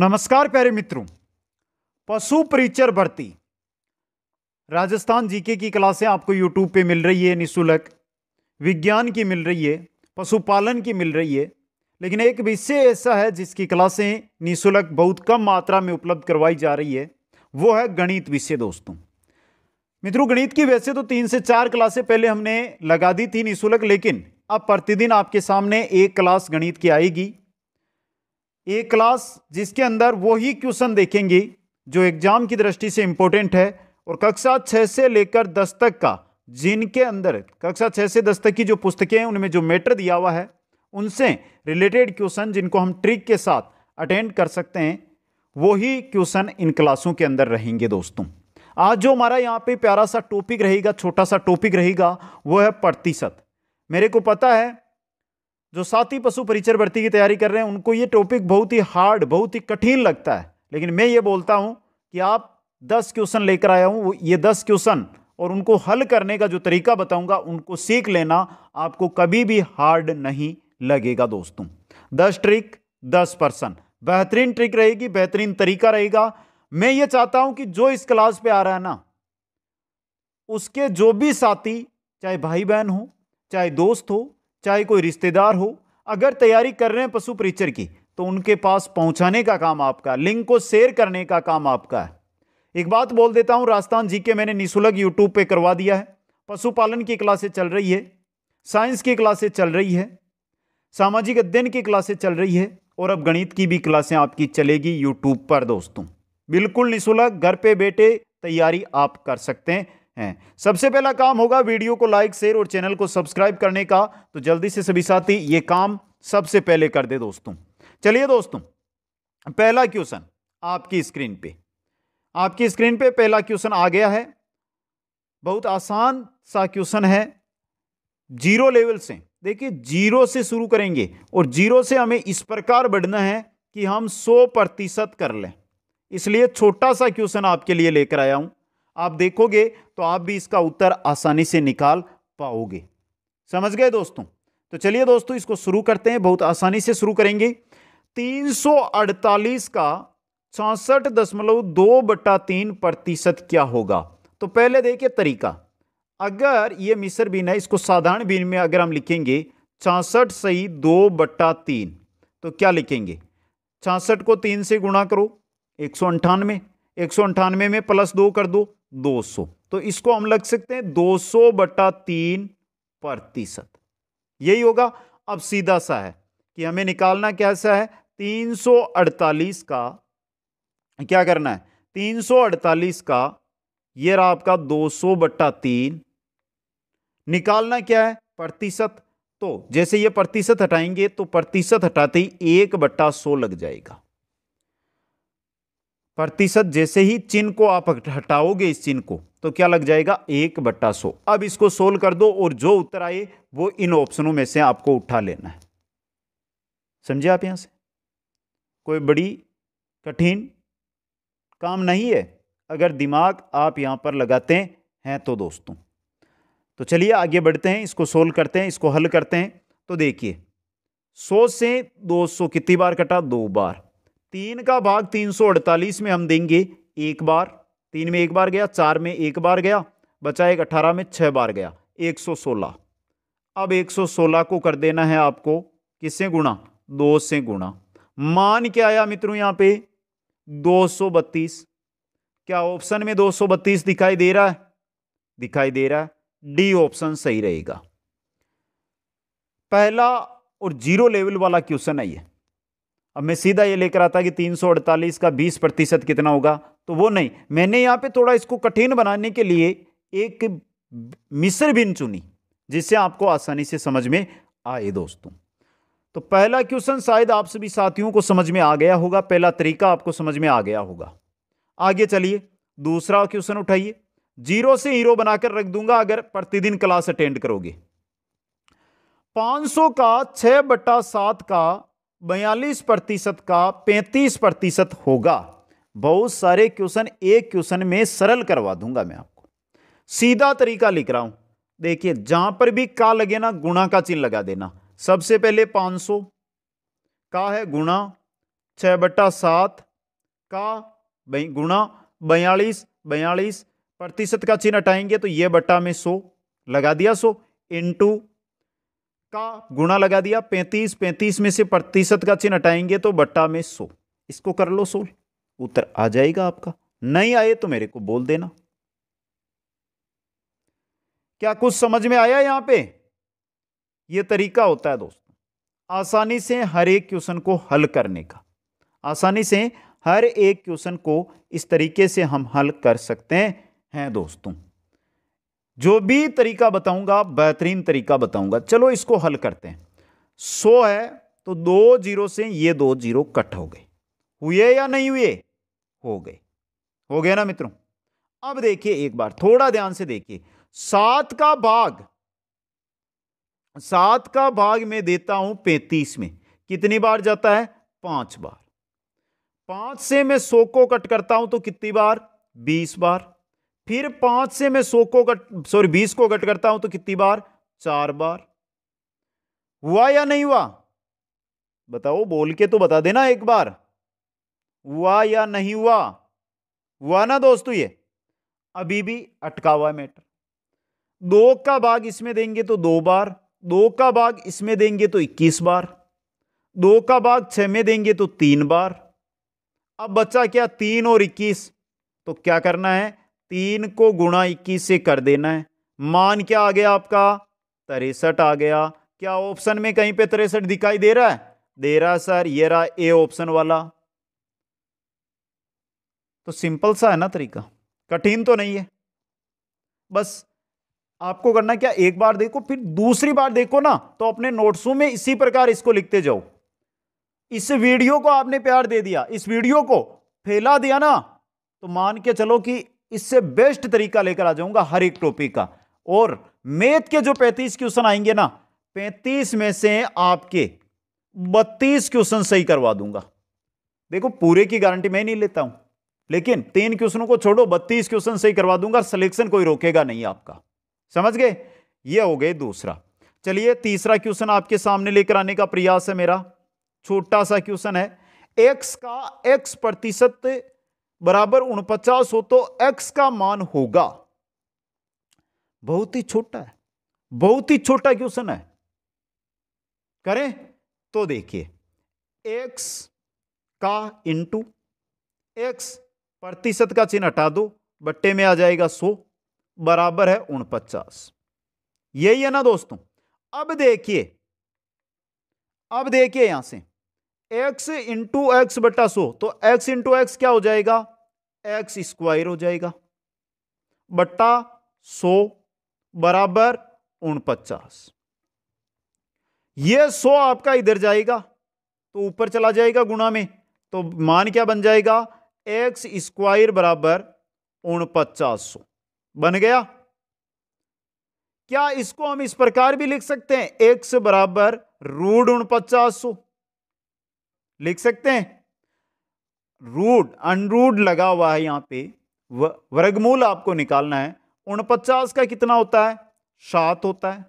नमस्कार प्यारे मित्रों पशु परिचर भर्ती राजस्थान जीके की क्लासें आपको यूट्यूब पे मिल रही है निशुल्क विज्ञान की मिल रही है पशुपालन की मिल रही है लेकिन एक विषय ऐसा है जिसकी क्लासें निशुल्क बहुत कम मात्रा में उपलब्ध करवाई जा रही है वो है गणित विषय दोस्तों मित्रों गणित की वैसे तो तीन से चार क्लासें पहले हमने लगा दी थी निःशुल्क लेकिन अब प्रतिदिन आपके सामने एक क्लास गणित की आएगी ए क्लास जिसके अंदर वही क्वेश्चन देखेंगे जो एग्ज़ाम की दृष्टि से इम्पोर्टेंट है और कक्षा छः से लेकर दस तक का जिनके अंदर कक्षा छः से दस तक की जो पुस्तकें हैं उनमें जो मैटर दिया हुआ है उनसे रिलेटेड क्वेश्चन जिनको हम ट्रिक के साथ अटेंड कर सकते हैं वही क्वेश्चन इन क्लासों के अंदर रहेंगे दोस्तों आज जो हमारा यहाँ पे प्यारा सा टॉपिक रहेगा छोटा सा टॉपिक रहेगा वो है प्रतिशत मेरे को पता है जो साथी पशु परिचय भर्ती की तैयारी कर रहे हैं उनको ये टॉपिक बहुत ही हार्ड बहुत ही कठिन लगता है लेकिन मैं ये बोलता हूँ कि आप दस क्वेश्चन लेकर आया हूँ ये दस क्वेश्चन और उनको हल करने का जो तरीका बताऊंगा उनको सीख लेना आपको कभी भी हार्ड नहीं लगेगा दोस्तों दस ट्रिक दस पर्सन बेहतरीन ट्रिक रहेगी बेहतरीन तरीका रहेगा मैं ये चाहता हूं कि जो इस क्लास पे आ रहा है ना उसके जो भी साथी चाहे भाई बहन हो चाहे दोस्त हो चाहे कोई रिश्तेदार हो अगर तैयारी कर रहे हैं पशु परिचर की तो उनके पास पहुंचाने का काम आपका लिंक को शेयर करने का काम आपका है एक बात बोल देता हूं राजस्थान जी के मैंने निःशुल्क यूट्यूब पे करवा दिया है पशुपालन की क्लासें चल रही है साइंस की क्लासें चल रही है सामाजिक अध्ययन की क्लासें चल रही है और अब गणित की भी क्लासें आपकी चलेगी यूट्यूब पर दोस्तों बिल्कुल निःशुल्क घर पर बैठे तैयारी आप कर सकते हैं हैं सबसे पहला काम होगा वीडियो को लाइक शेयर और चैनल को सब्सक्राइब करने का तो जल्दी से सभी साथी ये काम सबसे पहले कर दे दोस्तों चलिए दोस्तों पहला क्वेश्चन आपकी स्क्रीन पे आपकी स्क्रीन पे पहला क्वेश्चन आ गया है बहुत आसान सा क्वेश्चन है जीरो लेवल से देखिए जीरो से शुरू करेंगे और जीरो से हमें इस प्रकार बढ़ना है कि हम सौ प्रतिशत कर लें इसलिए छोटा सा क्वेश्चन आपके लिए लेकर आया हूं आप देखोगे तो आप भी इसका उत्तर आसानी से निकाल पाओगे समझ गए दोस्तों तो चलिए दोस्तों इसको शुरू करते हैं बहुत आसानी से शुरू करेंगे 348 का चौसठ दशमलव दो बटा तीन प्रतिशत क्या होगा तो पहले देखिए तरीका अगर ये मिसर बीन है इसको साधारण बीन में अगर हम लिखेंगे चौसठ सही दो बट्टा तीन तो क्या लिखेंगे छासठ को तीन से गुणा करो एक सौ अंठानवे एक सौ अंठानवे में प्लस दो कर दो दो सौ तो इसको हम लग सकते हैं 200 बटा तीन प्रतिशत यही होगा अब सीधा सा है कि हमें निकालना कैसा है 348 का क्या करना है 348 का ये रहा आपका 200 बट्टा तीन निकालना क्या है प्रतिशत तो जैसे ये प्रतिशत हटाएंगे तो प्रतिशत हटाते ही एक बट्टा सौ लग जाएगा प्रतिशत जैसे ही चिन्ह को आप हटाओगे इस चिन्ह को तो क्या लग जाएगा एक बट्टा सो अब इसको सोल्व कर दो और जो उत्तर आए वो इन ऑप्शनों में से आपको उठा लेना है समझे आप यहां से कोई बड़ी कठिन काम नहीं है अगर दिमाग आप यहां पर लगाते हैं तो दोस्तों तो चलिए आगे बढ़ते हैं इसको सोल्व करते हैं इसको हल करते हैं तो देखिए सो से दो सो कितनी बार कटा दो बार तीन का भाग तीन सौ अड़तालीस में हम देंगे एक बार तीन में एक बार गया चार में एक बार गया बचा एक अठारह में छः बार गया एक सौ सोलह अब एक सौ सोलह को कर देना है आपको किससे गुणा दो से गुणा मान क्या आया मित्रों यहाँ पे दो सौ बत्तीस क्या ऑप्शन में दो सौ बत्तीस दिखाई दे रहा है दिखाई दे रहा है डी ऑप्शन सही रहेगा पहला और जीरो लेवल वाला क्वेश्चन है ये अब मैं सीधा ये लेकर आता कि 348 का 20 प्रतिशत कितना होगा तो वो नहीं मैंने यहाँ पे थोड़ा इसको कठिन बनाने के लिए एक मिस्र बिन चुनी जिससे आपको आसानी से समझ में आए दोस्तों तो पहला क्वेश्चन शायद आप सभी साथियों को समझ में आ गया होगा पहला तरीका आपको समझ में आ गया होगा आगे चलिए दूसरा क्वेश्चन उठाइए जीरो से हीरो बनाकर रख दूंगा अगर प्रतिदिन क्लास अटेंड करोगे 500 का 6 बट्टा सात का बयालीस प्रतिशत का 35 प्रतिशत होगा बहुत सारे क्वेश्चन एक क्वेश्चन में सरल करवा दूंगा मैं आपको सीधा तरीका लिख रहा हूं देखिए जहां पर भी का लगे ना गुणा का चिन्ह लगा देना सबसे पहले 500 का है गुणा छह बट्टा सात का गुणा बयालीस बयालीस प्रतिशत का चिन्ह हटाएंगे तो ये बट्टा में सो लगा दिया सौ इंटू का गुणा लगा दिया पैंतीस पैंतीस में से प्रतिशत का चिन्ह हटाएंगे तो बट्टा में सो इसको कर लो सोल्व उत्तर आ जाएगा आपका नहीं आए तो मेरे को बोल देना क्या कुछ समझ में आया यहां पे यह तरीका होता है दोस्तों आसानी से हर एक क्वेश्चन को हल करने का आसानी से हर एक क्वेश्चन को इस तरीके से हम हल कर सकते हैं दोस्तों जो भी तरीका बताऊंगा बेहतरीन तरीका बताऊंगा चलो इसको हल करते हैं सो है तो दो जीरो से ये दो जीरो कट हो गए हुए या नहीं हुए हो गए हो गया ना मित्रों अब देखिए एक बार थोड़ा ध्यान से देखिए सात का भाग सात का भाग मैं देता हूं पैंतीस में कितनी बार जाता है पांच बार पांच से मैं सौ को कट करता हूं तो कितनी बार बीस बार फिर पांच से मैं सौ को कट सॉरी बीस को कट करता हूं तो कितनी बार चार बार हुआ या नहीं हुआ बताओ बोल के तो बता देना एक बार हुआ या नहीं हुआ हुआ ना दोस्तों ये अभी भी अटका हुआ मैटर दो का भाग इसमें देंगे तो दो बार दो का भाग इसमें देंगे तो इक्कीस बार दो का भाग छ में देंगे तो तीन बार अब बच्चा क्या तीन और इक्कीस तो क्या करना है तीन को गुणा इक्कीस से कर देना है मान क्या आ गया आपका तिरसठ आ गया क्या ऑप्शन में कहीं पे तिरसठ दिखाई दे रहा है दे रहा सर ये रहा ए ऑप्शन वाला तो सिंपल सा है ना तरीका कठिन तो नहीं है बस आपको करना क्या एक बार देखो फिर दूसरी बार देखो ना तो अपने नोट्सों में इसी प्रकार इसको लिखते जाओ इस वीडियो को आपने प्यार दे दिया इस वीडियो को फैला दिया ना तो मान के चलो कि इससे बेस्ट तरीका लेकर आ जाऊंगा हर एक टॉपिक का और मैथ के जो पैंतीस क्वेश्चन आएंगे ना पैंतीस में से आपके बत्तीस क्वेश्चन सही करवा दूंगा देखो पूरे की गारंटी मैं नहीं लेता हूं लेकिन तीन क्वेश्चनों को छोड़ो बत्तीस क्वेश्चन सही करवा दूंगा सिलेक्शन कोई रोकेगा नहीं आपका समझ गए ये हो गए दूसरा चलिए तीसरा क्वेश्चन आपके सामने लेकर आने का प्रयास है मेरा छोटा सा क्वेश्चन है एक्स का एक्स प्रतिशत बराबर उनपचास हो तो एक्स का मान होगा बहुत ही छोटा है बहुत ही छोटा क्वेश्चन है करें तो देखिए एक्स का इंटू एक्स प्रतिशत का चिन्ह हटा दो बट्टे में आ जाएगा सो बराबर है उनपचास यही है ना दोस्तों अब देखिए अब देखिए यहां से x इंटू एक्स बटा सो तो x इंटू एक्स क्या हो जाएगा x स्क्वायर हो जाएगा बट्टा सो बराबर उनपचास ये सो आपका इधर जाएगा तो ऊपर चला जाएगा गुणा में तो मान क्या बन जाएगा एक्स स्क्वायर बराबर उनपचास सौ बन गया क्या इसको हम इस प्रकार भी लिख सकते हैं एक्स बराबर रूड उनपचास सौ लिख सकते हैं रूड अनरूड लगा हुआ है यहां पे वर्गमूल आपको निकालना है उनपचास का कितना होता है सात होता है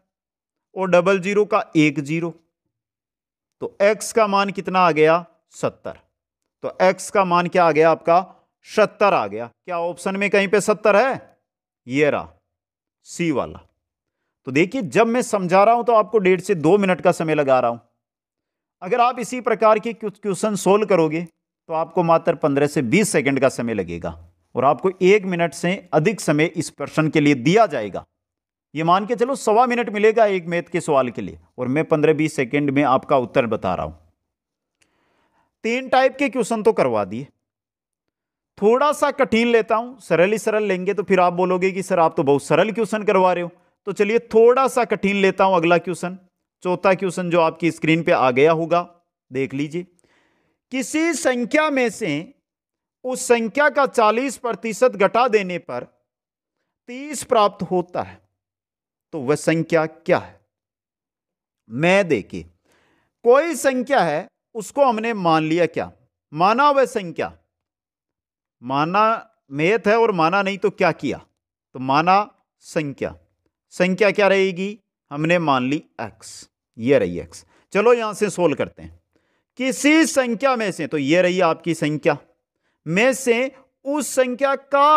और डबल जीरो का एक जीरो तो एक्स का मान कितना आ गया सत्तर तो x का मान क्या आ गया आपका सत्तर आ गया क्या ऑप्शन में कहीं पे सत्तर है ये रहा सी वाला तो देखिए जब मैं समझा रहा हूं तो आपको डेढ़ से दो मिनट का समय लगा रहा हूं अगर आप इसी प्रकार के क्वेश्चन सोल्व करोगे तो आपको मात्र पंद्रह से बीस सेकेंड का समय लगेगा और आपको एक मिनट से अधिक समय इस प्रश्न के लिए दिया जाएगा ये मान के चलो सवा मिनट मिलेगा एक मैथ के सवाल के लिए और मैं पंद्रह बीस सेकेंड में आपका उत्तर बता रहा हूं तीन टाइप के क्वेश्चन तो करवा दिए थोड़ा सा कठिन लेता हूं सरल ही सरल लेंगे तो फिर आप बोलोगे कि सर आप तो बहुत सरल क्वेश्चन करवा रहे हो तो चलिए थोड़ा सा कठिन लेता हूं अगला क्वेश्चन चौथा क्वेश्चन जो आपकी स्क्रीन पे आ गया होगा देख लीजिए किसी संख्या में से उस संख्या का 40 प्रतिशत घटा देने पर 30 प्राप्त होता है तो वह संख्या क्या है मैं देखिए कोई संख्या है उसको हमने मान लिया क्या माना वह संख्या माना मेहत है और माना नहीं तो क्या किया तो माना संख्या संख्या क्या रहेगी हमने मान ली एक्स ये रही एक्स चलो यहां से सोल्व करते हैं किसी संख्या में से तो ये रही आपकी संख्या में से उस संख्या का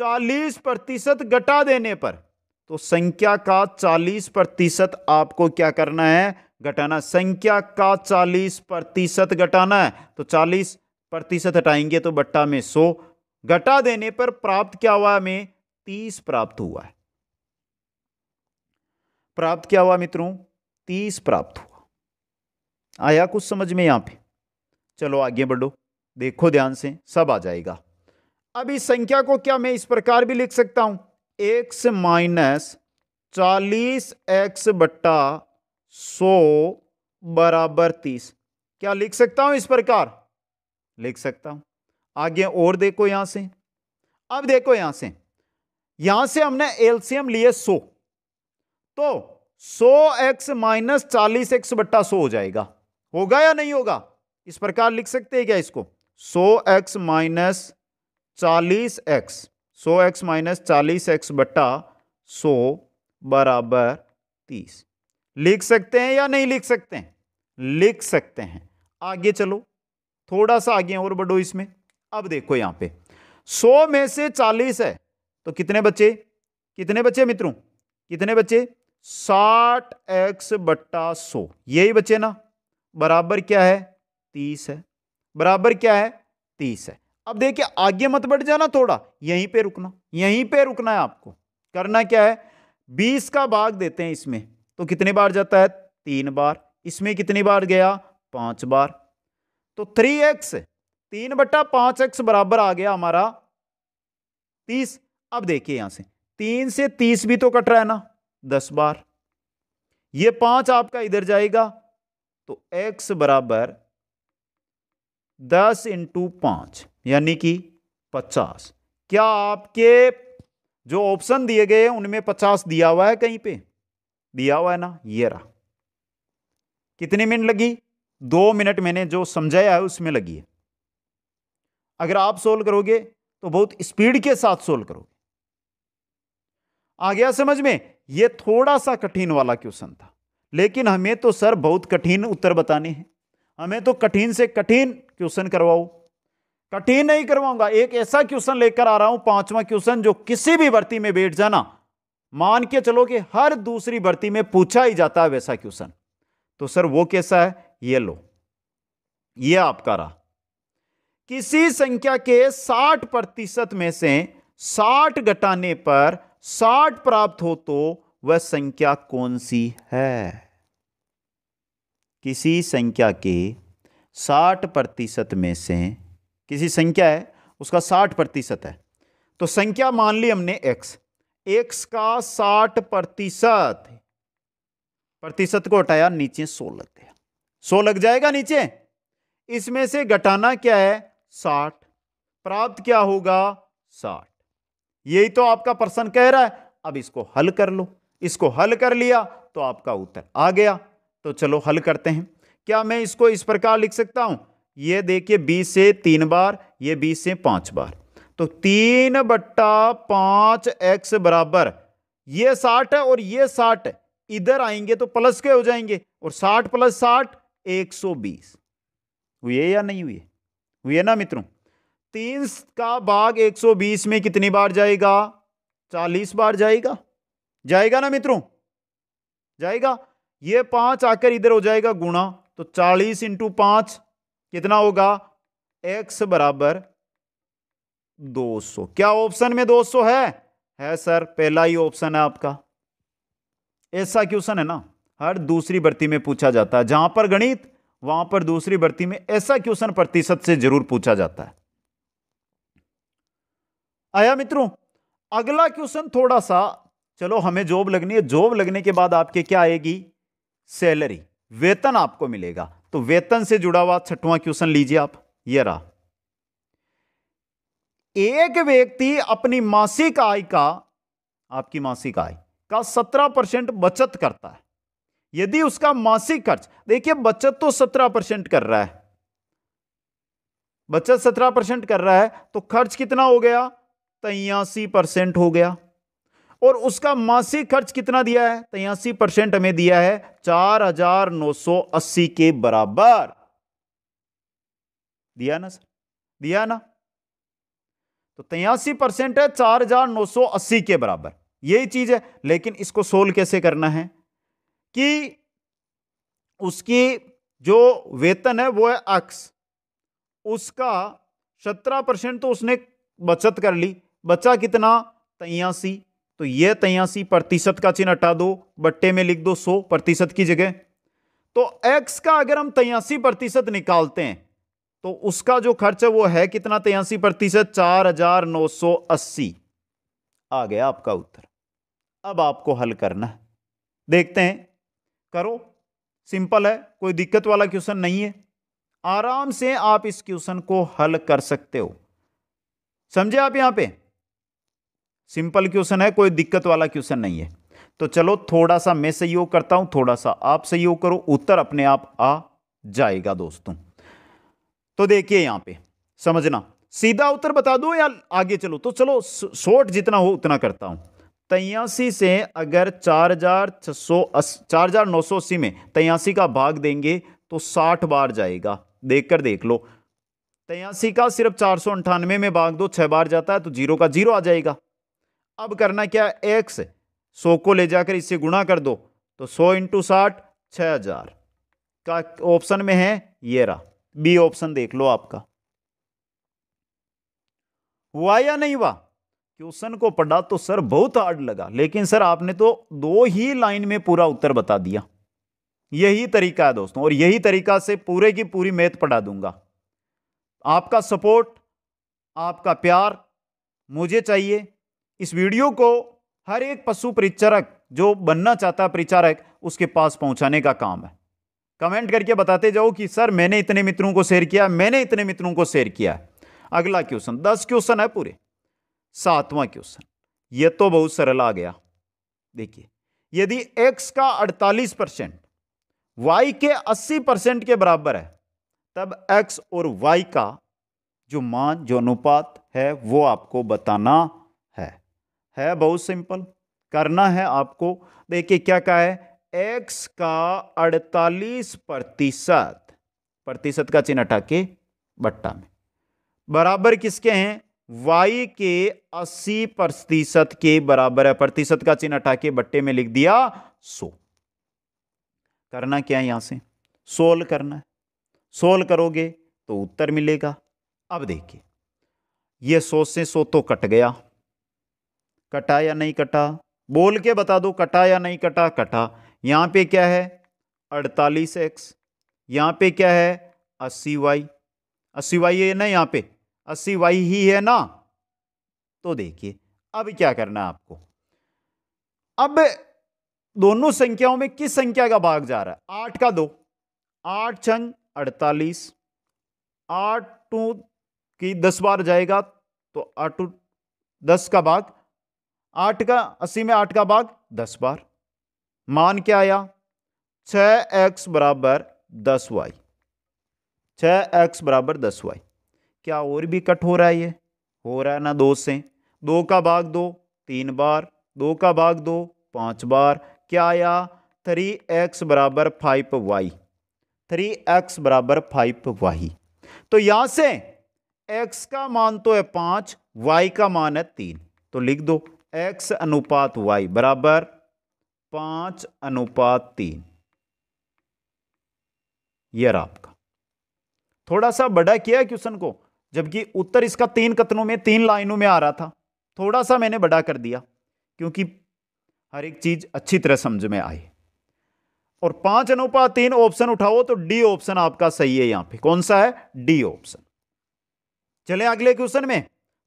40 प्रतिशत घटा देने पर तो संख्या का 40 प्रतिशत आपको क्या करना है घटाना संख्या का चालीस प्रतिशत घटाना है तो चालीस प्रतिशत हटाएंगे तो बट्टा में सो घटा देने पर प्राप्त क्या हुआ हमें तीस प्राप्त हुआ है प्राप्त क्या हुआ मित्रों तीस प्राप्त हुआ आया कुछ समझ में यहां पे चलो आगे बढ़ो देखो ध्यान से सब आ जाएगा अब इस संख्या को क्या मैं इस प्रकार भी लिख सकता हूं एक्स माइनस चालीस एक्स बट्टा सौ बराबर तीस क्या लिख सकता हूं इस प्रकार लिख सकता हूं आगे और देखो यहां से अब देखो यहां से यहां से हमने एलसीएम लिए सो तो सो एक्स माइनस चालीस एक्स बट्टा सो हो जाएगा होगा या नहीं होगा इस प्रकार लिख सकते हैं क्या इसको सो एक्स माइनस चालीस एक्स सो एक्स माइनस चालीस एक्स बट्टा सो बराबर तीस लिख सकते हैं या नहीं लिख सकते हैं लिख सकते हैं आगे चलो थोड़ा सा आगे और बढ़ो इसमें अब देखो यहां पे सौ में से चालीस है तो कितने बच्चे कितने बच्चे मित्रों कितने बच्चे साठ एक्स बट्टा सो यही बच्चे ना बराबर क्या है तीस है बराबर क्या है तीस है अब देखिए आगे मत बढ़ जाना थोड़ा यहीं पे रुकना यहीं पे रुकना है आपको करना क्या है बीस का भाग देते हैं इसमें तो कितने बार जाता है तीन बार इसमें कितनी बार गया पांच बार तो थ्री एक्स तीन बट्टा पांच एक्स बराबर आ गया हमारा तीस अब देखिए यहां से तीन से तीस भी तो कट रहा है ना दस बार ये पांच आपका इधर जाएगा तो x बराबर दस इंटू पांच यानी कि पचास क्या आपके जो ऑप्शन दिए गए हैं उनमें पचास दिया हुआ है कहीं पे दिया हुआ है ना ये रहा कितनी मिनट लगी दो मिनट मैंने जो समझाया है उसमें लगी है अगर आप सोल्व करोगे तो बहुत स्पीड के साथ सोल्व करोगे आ गया समझ में ये थोड़ा सा कठिन वाला क्वेश्चन था लेकिन हमें तो सर बहुत कठिन उत्तर बताने हैं हमें तो कठिन से कठिन क्वेश्चन करवाओ कठिन नहीं करवाऊंगा एक ऐसा क्वेश्चन लेकर आ रहा हूं पांचवा क्वेश्चन जो किसी भी भर्ती में बैठ जाना मान के चलो कि हर दूसरी भर्ती में पूछा ही जाता है वैसा क्वेश्चन तो सर वो कैसा है ये लो ये आपका रहा किसी संख्या के 60 प्रतिशत में से 60 घटाने पर 60 प्राप्त हो तो वह संख्या कौन सी है किसी संख्या के 60 प्रतिशत में से किसी संख्या है उसका 60 प्रतिशत है तो संख्या मान ली हमने एक्स एक्स का साठ प्रतिशत प्रतिशत को हटाया नीचे सो लग गया सो लग जाएगा नीचे इसमें से घटाना क्या है साठ प्राप्त क्या होगा साठ यही तो आपका प्रश्न कह रहा है अब इसको हल कर लो इसको हल कर लिया तो आपका उत्तर आ गया तो चलो हल करते हैं क्या मैं इसको इस प्रकार लिख सकता हूं ये देखिए बीस से तीन बार ये बीस से पांच बार तो तीन बट्टा पांच एक्स बराबर ये साठ है और ये साठ इधर आएंगे तो प्लस के हो जाएंगे और साठ प्लस साठ एक सौ बीस हुए या नहीं हुए हुए ना मित्रों तीन का भाग एक सौ बीस में कितनी बार जाएगा चालीस बार जाएगा जाएगा ना मित्रों जाएगा ये पांच आकर इधर हो जाएगा गुणा तो चालीस इंटू पांच कितना होगा एक्स बराबर 200 क्या ऑप्शन में 200 है है सर पहला ही ऑप्शन है आपका ऐसा क्वेश्चन है ना हर दूसरी भर्ती में पूछा जाता है जहां पर गणित वहां पर दूसरी भर्ती में ऐसा क्वेश्चन प्रतिशत से जरूर पूछा जाता है आया मित्रों अगला क्वेश्चन थोड़ा सा चलो हमें जॉब लगनी है जॉब लगने के बाद आपके क्या आएगी सैलरी वेतन आपको मिलेगा तो वेतन से जुड़ा हुआ छठवां क्वेश्चन लीजिए आप ये रहा एक व्यक्ति अपनी मासिक आय का आपकी मासिक आय का सत्रह परसेंट बचत करता है यदि उसका मासिक खर्च देखिए बचत तो सत्रह परसेंट कर रहा है बचत सत्रह परसेंट कर रहा है तो खर्च कितना हो गया तयासी परसेंट हो गया और उसका मासिक खर्च कितना दिया है तयासी परसेंट हमें दिया है चार हजार नौ सौ अस्सी के बराबर दिया ना सर दिया ना तो तियासी परसेंट है चार हजार नौ सौ अस्सी के बराबर यही चीज है लेकिन इसको सोल्व कैसे करना है कि उसकी जो वेतन है वो है अक्स उसका सत्रह परसेंट तो उसने बचत कर ली बचा कितना तयासी तो यह तयासी प्रतिशत का चिन्ह हटा दो बट्टे में लिख दो सौ प्रतिशत की जगह तो एक्स का अगर हम तयासी प्रतिशत निकालते हैं तो उसका जो खर्च है वो है कितना तिरासी प्रतिशत चार हजार नौ सौ अस्सी आ गया आपका उत्तर अब आपको हल करना है देखते हैं करो सिंपल है कोई दिक्कत वाला क्वेश्चन नहीं है आराम से आप इस क्वेश्चन को हल कर सकते हो समझे आप यहां पे सिंपल क्वेश्चन है कोई दिक्कत वाला क्वेश्चन नहीं है तो चलो थोड़ा सा मैं सहयोग करता हूं थोड़ा सा आप सहयोग करो उत्तर अपने आप आ जाएगा दोस्तों तो देखिए यहां पे समझना सीधा उत्तर बता दो या आगे चलो तो चलो शॉर्ट जितना हो उतना करता हूं तयासी से अगर चार हजार छः सौ चार हजार नौ सौ अस्सी में तयासी का भाग देंगे तो साठ बार जाएगा देखकर देख लो तयासी का सिर्फ चार सौ अंठानवे में भाग दो छः बार जाता है तो जीरो का जीरो आ जाएगा अब करना क्या है एक्स सौ को ले जाकर इससे गुणा कर दो तो सौ इंटू साठ छः हजार का ऑप्शन में है ये रहा बी ऑप्शन देख लो आपका हुआ या नहीं हुआ क्वेश्चन को पढ़ा तो सर बहुत हार्ड लगा लेकिन सर आपने तो दो ही लाइन में पूरा उत्तर बता दिया यही तरीका है दोस्तों और यही तरीका से पूरे की पूरी मैथ पढ़ा दूंगा आपका सपोर्ट आपका प्यार मुझे चाहिए इस वीडियो को हर एक पशु परिचारक जो बनना चाहता है परिचारक उसके पास पहुंचाने का काम है कमेंट करके बताते जाओ कि सर मैंने इतने मित्रों को शेयर किया मैंने इतने मित्रों को शेयर किया अगला क्वेश्चन दस क्वेश्चन है पूरे सातवां क्वेश्चन ये तो बहुत सरल आ गया देखिए यदि x का 48 परसेंट वाई के 80 परसेंट के बराबर है तब x और y का जो मान जो अनुपात है वो आपको बताना है है बहुत सिंपल करना है आपको देखिए क्या कहा है एक्स का 48 प्रतिशत प्रतिशत का चिन्ह हटा के बट्टा में बराबर किसके हैं वाई के 80 प्रतिशत के बराबर है प्रतिशत का चिन्ह हटा के बट्टे में लिख दिया सो करना क्या है यहां से सोल करना है सोल करोगे तो उत्तर मिलेगा अब देखिए ये सो से सो तो कट गया कटा या नहीं कटा बोल के बता दो कटा या नहीं कटा कटा यहाँ पे क्या है अड़तालीस एक्स यहाँ पे क्या है अस्सी वाई अस्सी वाई है ना यहाँ पे अस्सी वाई ही है ना तो देखिए अब क्या करना है आपको अब दोनों संख्याओं में किस संख्या का भाग जा रहा है आठ का दो आठ छंग अड़तालीस आठ टू की दस बार जाएगा तो आठ टू दस का भाग आठ का अस्सी में आठ का भाग दस बार मान क्या आया छ एक्स बराबर दस वाई छ एक्स बराबर दस वाई क्या और भी कट हो रहा है ये हो रहा है ना दो से दो का भाग दो तीन बार दो का भाग दो पांच बार क्या आया थ्री एक्स बराबर फाइव वाई थ्री एक्स बराबर फाइव वाई तो यहां से एक्स का मान तो है पांच वाई का मान है तीन तो लिख दो एक्स अनुपात वाई बराबर पांच अनुपात तीन यह आपका थोड़ा सा बड़ा किया क्वेश्चन को जबकि उत्तर इसका तीन कथनों में तीन लाइनों में आ रहा था थोड़ा सा मैंने बड़ा कर दिया क्योंकि हर एक चीज अच्छी तरह समझ में आई और पांच अनुपात तीन ऑप्शन उठाओ तो डी ऑप्शन आपका सही है यहां पे कौन सा है डी ऑप्शन चले अगले क्वेश्चन में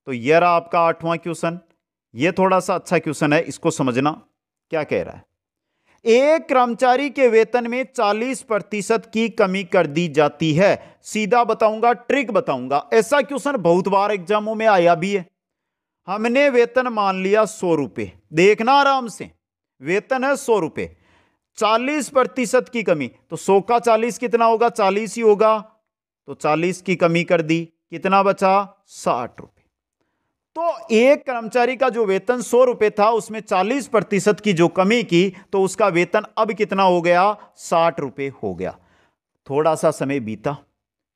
तो यह रहा आपका आठवां क्वेश्चन यह थोड़ा सा अच्छा क्वेश्चन है इसको समझना क्या कह रहा है एक कर्मचारी के वेतन में 40 प्रतिशत की कमी कर दी जाती है सीधा बताऊंगा ट्रिक बताऊंगा ऐसा क्वेश्चन बहुत बार एग्जामों में आया भी है हमने वेतन मान लिया सौ रुपये देखना आराम से वेतन है सौ रुपये चालीस प्रतिशत की कमी तो सौ का चालीस कितना होगा चालीस ही होगा तो चालीस की कमी कर दी कितना बचा साठ रुपये तो एक कर्मचारी का जो वेतन सौ रुपये था उसमें चालीस प्रतिशत की जो कमी की तो उसका वेतन अब कितना हो गया साठ रुपये हो गया थोड़ा सा समय बीता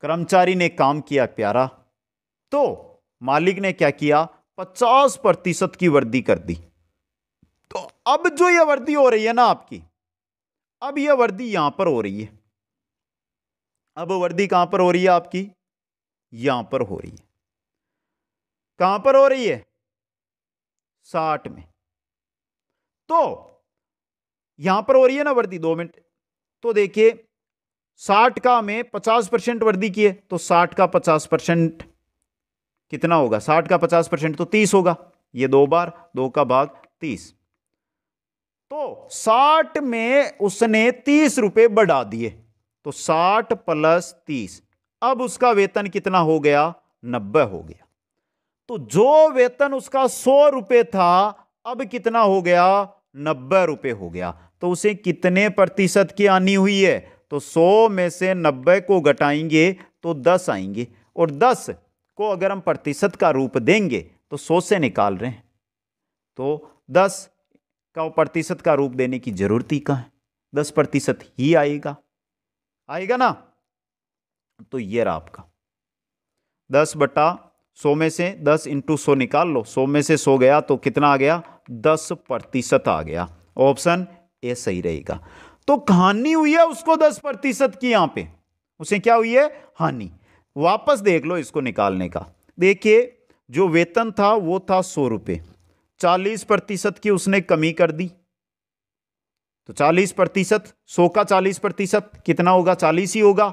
कर्मचारी ने काम किया प्यारा तो मालिक ने क्या किया पचास प्रतिशत की वर्दी कर दी तो अब जो यह वर्दी हो रही है ना आपकी अब यह वर्दी यहां पर हो रही है अब वर्दी कहां पर हो रही है आपकी यहां पर हो रही है कहां पर हो रही है साठ में तो यहां पर हो रही है ना वर्दी दो मिनट तो देखिए साठ का में पचास परसेंट वर्दी की है तो साठ का पचास परसेंट कितना होगा साठ का पचास परसेंट तो तीस होगा ये दो बार दो का भाग तीस तो साठ में उसने तीस रुपए बढ़ा दिए तो साठ प्लस तीस अब उसका वेतन कितना हो गया नब्बे हो गया तो जो वेतन उसका सौ रुपये था अब कितना हो गया नब्बे रुपये हो गया तो उसे कितने प्रतिशत की आनी हुई है तो सौ में से नब्बे को घटाएंगे तो दस आएंगे और दस को अगर हम प्रतिशत का रूप देंगे तो सौ से निकाल रहे हैं तो दस का प्रतिशत का रूप देने की जरूरत ही कहाँ है दस प्रतिशत ही आएगा आएगा ना तो ये रहा आपका दस बटा सौ में से दस इंटू सौ निकाल लो सौ में से सौ गया तो कितना आ गया दस प्रतिशत आ गया ऑप्शन ए सही रहेगा तो हानि हुई है उसको दस प्रतिशत की यहां पे उसे क्या हुई है हानि वापस देख लो इसको निकालने का देखिए जो वेतन था वो था सौ रुपये चालीस प्रतिशत की उसने कमी कर दी तो चालीस प्रतिशत सौ का चालीस प्रतिशत कितना होगा चालीस ही होगा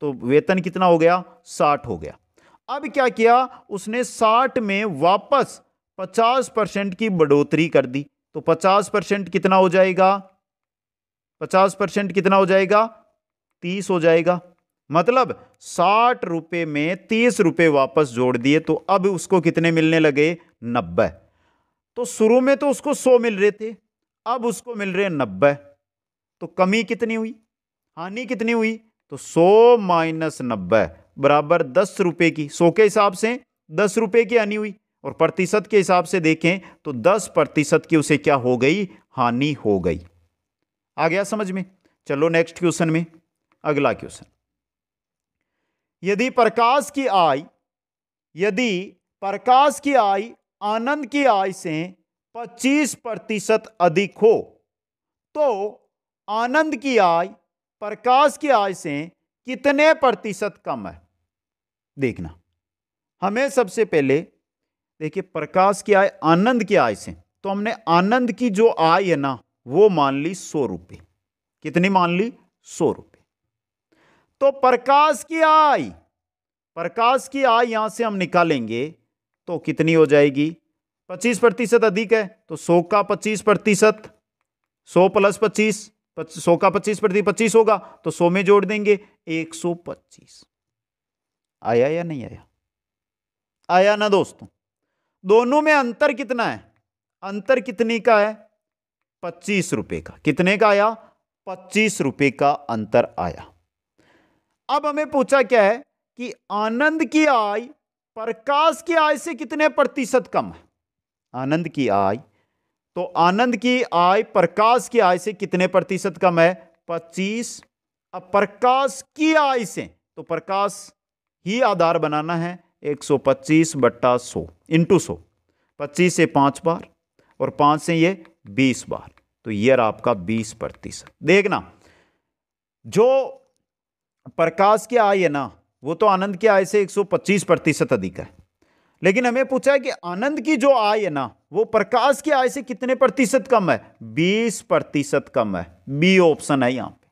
तो वेतन कितना हो गया साठ हो गया अब क्या किया उसने साठ में वापस पचास परसेंट की बढ़ोतरी कर दी तो पचास परसेंट कितना हो जाएगा पचास परसेंट कितना हो जाएगा तीस हो जाएगा मतलब साठ रुपये में तीस रुपये वापस जोड़ दिए तो अब उसको कितने मिलने लगे नब्बे तो शुरू में तो उसको सौ मिल रहे थे अब उसको मिल रहे नब्बे तो कमी कितनी हुई हानि कितनी हुई तो सौ माइनस नब्बे बराबर दस रुपये की सौ के हिसाब से दस रुपये की हानि हुई और प्रतिशत के हिसाब से देखें तो दस प्रतिशत की उसे क्या हो गई हानि हो गई आ गया समझ में चलो नेक्स्ट क्वेश्चन में अगला क्वेश्चन यदि प्रकाश की आय यदि प्रकाश की आय आनंद की आय से 25 प्रतिशत अधिक हो तो आनंद की आय प्रकाश की आय से कितने प्रतिशत कम है देखना हमें सबसे पहले देखिए प्रकाश की आय आनंद की आय से तो हमने आनंद की जो आय है ना वो मान ली सौ रुपये कितनी मान ली सौ रुपये तो प्रकाश की आय प्रकाश की आय यहां से हम निकालेंगे तो कितनी हो जाएगी पच्चीस प्रतिशत अधिक है तो सौ का पच्चीस प्रतिशत सौ प्लस पच्चीस सौ का पच्चीस प्रति पच्चीस होगा तो सौ में जोड़ देंगे एक सौ पच्चीस आया या नहीं आया आया ना दोस्तों दोनों में अंतर कितना है अंतर कितने का है पच्चीस रुपए का कितने का आया पच्चीस रुपए का अंतर आया अब हमें पूछा क्या है कि आनंद की आय प्रकाश की आय से कितने प्रतिशत कम है आनंद की आय तो आनंद की आय प्रकाश की आय से कितने प्रतिशत कम है पच्चीस अब प्रकाश की आय से तो प्रकाश ही आधार बनाना है 125 बट्टा सौ इंटू सौ पच्चीस से पाँच बार और पाँच से ये बीस बार तो ये आपका बीस प्रतिशत देखना जो प्रकाश की आय है ना वो तो आनंद की आय से 125 प्रतिशत अधिक है लेकिन हमें पूछा है कि आनंद की जो आय है ना वो प्रकाश की आय से कितने प्रतिशत कम है 20 प्रतिशत कम है बी ऑप्शन है यहाँ पे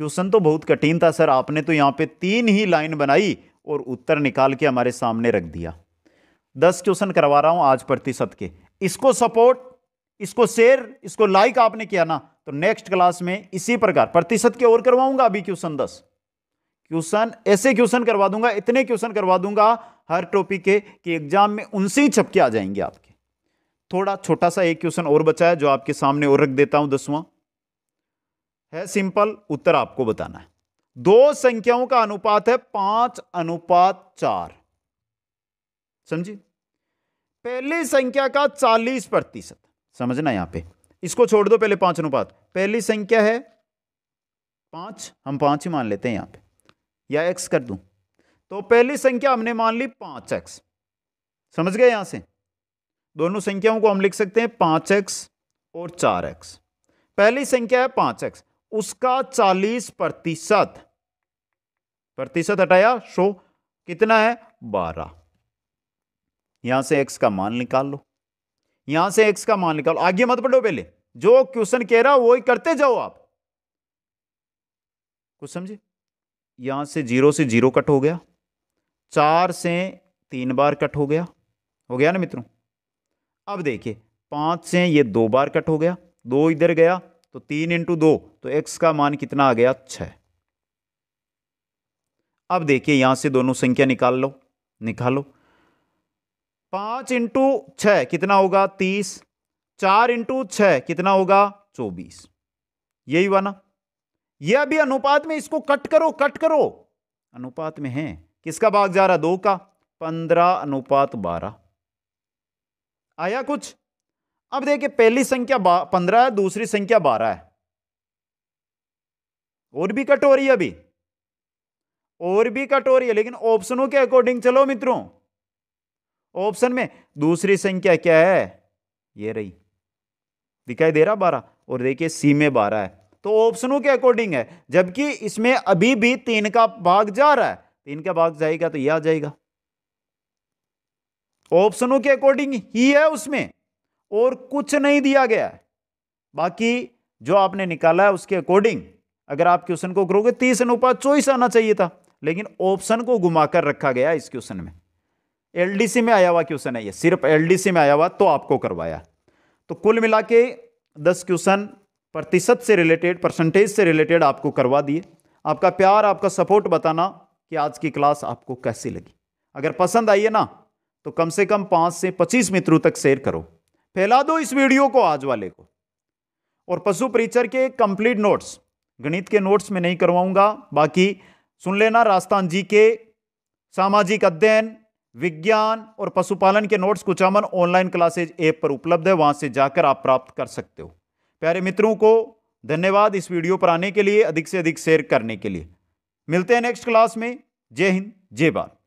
क्वेश्चन तो बहुत कठिन था सर आपने तो यहाँ पे तीन ही लाइन बनाई और उत्तर निकाल के हमारे सामने रख दिया दस क्वेश्चन करवा रहा हूँ आज प्रतिशत के इसको सपोर्ट इसको शेयर इसको लाइक आपने किया ना तो नेक्स्ट क्लास में इसी प्रकार प्रतिशत के और करवाऊंगा अभी क्वेश्चन दस क्वेश्चन ऐसे क्वेश्चन करवा दूंगा इतने क्वेश्चन करवा दूंगा हर टॉपिक के कि एग्जाम में उनसे ही छपके आ जाएंगे आपके थोड़ा छोटा सा एक क्वेश्चन और बचा है जो आपके सामने और रख देता हूं दसवां है सिंपल उत्तर आपको बताना है दो संख्याओं का अनुपात है पांच अनुपात चार समझिए पहली संख्या का चालीस प्रतिशत समझना यहां पे इसको छोड़ दो पहले पांच अनुपात पहली संख्या है पांच हम पांच ही मान लेते हैं यहां पे या एक्स कर दूं तो पहली संख्या हमने मान ली पांच एक्स समझ गए यहां से दोनों संख्याओं को हम लिख सकते हैं पांच एक्स और चार एक्स पहली संख्या है पांच एक्स उसका चालीस प्रतिशत प्रतिशत हटाया सो कितना है बारह यहां से एक्स का मान निकाल लो यहां से एक्स का मान निकालो आगे मत पढ़ो पहले जो क्वेश्चन कह रहा वो ही करते जाओ आप कुछ समझे यहां से जीरो से जीरो कट हो गया चार से तीन बार कट हो गया हो गया ना मित्रों अब देखिए पांच से ये दो बार कट हो गया दो इधर गया तो तीन इंटू दो तो एक्स का मान कितना आ गया छः अब देखिए यहां से दोनों संख्या निकाल लो निकालो पांच इंटू छः कितना होगा तीस चार इंटू छः कितना होगा चौबीस यही हुआ ना ये अभी अनुपात में इसको कट करो कट करो अनुपात में है किसका भाग जा रहा दो का पंद्रह अनुपात बारह आया कुछ अब देखिए पहली संख्या पंद्रह है दूसरी संख्या बारह है और भी कट हो रही है अभी और भी कट हो रही है लेकिन ऑप्शनों के अकॉर्डिंग चलो मित्रों ऑप्शन में दूसरी संख्या क्या है ये रही दिखाई दे रहा बारह और देखिए सी में बारह है तो ऑप्शनों के अकॉर्डिंग है जबकि इसमें अभी भी तीन का भाग जा रहा है तीन का भाग जाएगा तो यह आ जाएगा ऑप्शनों के अकॉर्डिंग ही है उसमें और कुछ नहीं दिया गया बाकी जो आपने निकाला है उसके अकॉर्डिंग अगर आप क्वेश्चन को करोगे तीस अनुपात चौबीस आना चाहिए था लेकिन ऑप्शन को घुमाकर रखा गया इस क्वेश्चन में एलडीसी में आया हुआ क्वेश्चन है ये सिर्फ एलडीसी में आया हुआ तो आपको करवाया तो कुल मिला के दस क्वेश्चन प्रतिशत से रिलेटेड परसेंटेज से रिलेटेड आपको करवा दिए आपका प्यार आपका सपोर्ट बताना कि आज की क्लास आपको कैसी लगी अगर पसंद आई है ना तो कम से कम पाँच से पच्चीस मित्रों तक शेयर करो फैला दो इस वीडियो को आज वाले को और पशु परिचर के कंप्लीट नोट्स गणित के नोट्स में नहीं करवाऊंगा बाकी सुन लेना राजस्थान जी के सामाजिक अध्ययन विज्ञान और पशुपालन के notes Kuchaman online classes app पर उपलब्ध है वहां से जाकर आप प्राप्त कर सकते हो प्यारे मित्रों को धन्यवाद इस वीडियो पर आने के लिए अधिक से अधिक शेयर करने के लिए मिलते हैं नेक्स्ट क्लास में जय हिंद जय भारत